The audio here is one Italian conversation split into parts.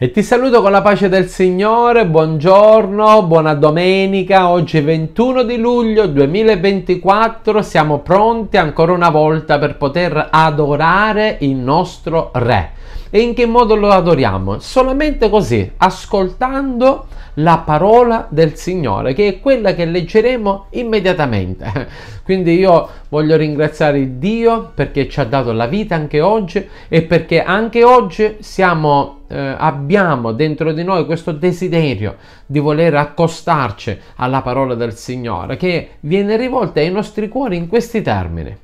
E ti saluto con la pace del Signore, buongiorno, buona domenica, oggi 21 di luglio 2024, siamo pronti ancora una volta per poter adorare il nostro Re. E in che modo lo adoriamo? Solamente così, ascoltando la parola del Signore, che è quella che leggeremo immediatamente. Quindi io voglio ringraziare Dio perché ci ha dato la vita anche oggi e perché anche oggi siamo, eh, abbiamo dentro di noi questo desiderio di voler accostarci alla parola del Signore che viene rivolta ai nostri cuori in questi termini.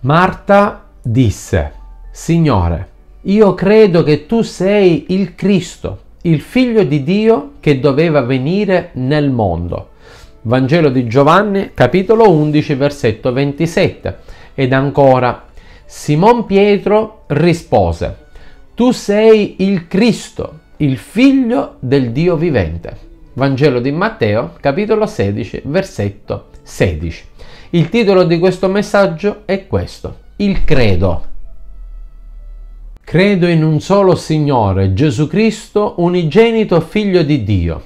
Marta disse, Signore, io credo che tu sei il Cristo, il figlio di Dio che doveva venire nel mondo. Vangelo di Giovanni, capitolo 11, versetto 27. Ed ancora, Simon Pietro rispose, tu sei il Cristo, il figlio del Dio vivente. Vangelo di Matteo, capitolo 16, versetto 16. Il titolo di questo messaggio è questo, il credo. Credo in un solo Signore, Gesù Cristo, unigenito figlio di Dio.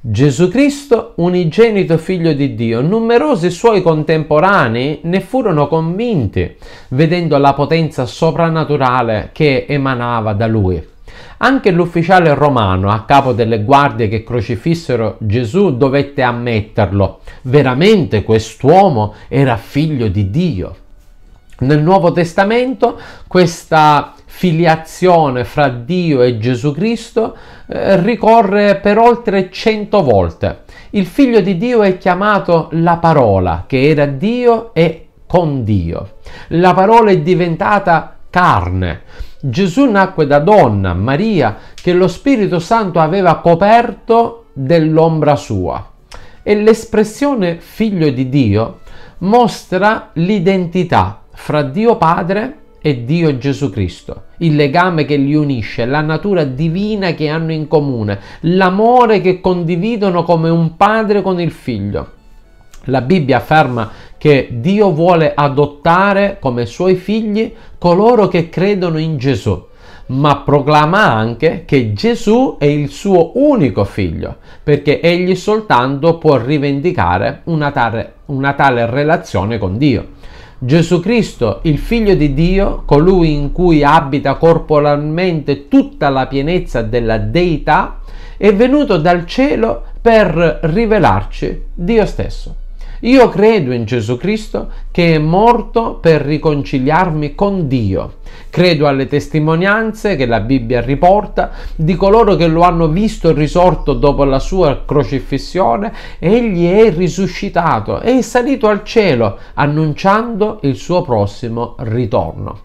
Gesù Cristo, unigenito figlio di Dio, numerosi suoi contemporanei ne furono convinti, vedendo la potenza soprannaturale che emanava da lui. Anche l'ufficiale romano a capo delle guardie che crocifissero Gesù dovette ammetterlo. Veramente quest'uomo era figlio di Dio. Nel Nuovo Testamento questa filiazione fra Dio e Gesù Cristo eh, ricorre per oltre cento volte. Il figlio di Dio è chiamato la parola, che era Dio e con Dio. La parola è diventata carne. Gesù nacque da donna, Maria, che lo Spirito Santo aveva coperto dell'ombra sua. E l'espressione figlio di Dio mostra l'identità fra Dio Padre e e Dio Gesù Cristo, il legame che li unisce, la natura divina che hanno in comune, l'amore che condividono come un padre con il figlio. La Bibbia afferma che Dio vuole adottare come suoi figli coloro che credono in Gesù, ma proclama anche che Gesù è il suo unico figlio, perché egli soltanto può rivendicare una tale, una tale relazione con Dio. Gesù Cristo, il Figlio di Dio, colui in cui abita corporalmente tutta la pienezza della deità, è venuto dal cielo per rivelarci Dio stesso. Io credo in Gesù Cristo che è morto per riconciliarmi con Dio. Credo alle testimonianze che la Bibbia riporta di coloro che lo hanno visto risorto dopo la sua crocifissione. Egli è risuscitato, e è salito al cielo annunciando il suo prossimo ritorno.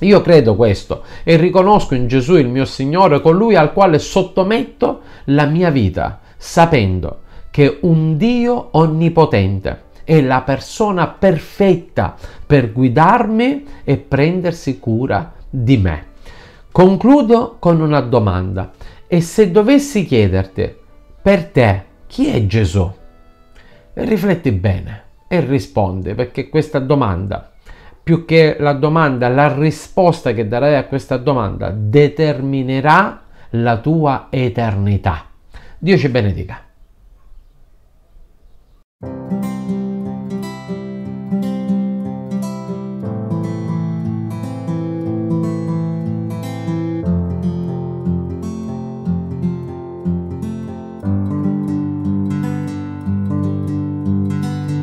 Io credo questo e riconosco in Gesù il mio Signore, colui al quale sottometto la mia vita, sapendo che che un Dio onnipotente è la persona perfetta per guidarmi e prendersi cura di me. Concludo con una domanda. E se dovessi chiederti, per te, chi è Gesù? Rifletti bene e rispondi, perché questa domanda, più che la domanda, la risposta che darai a questa domanda determinerà la tua eternità. Dio ci benedica. thank you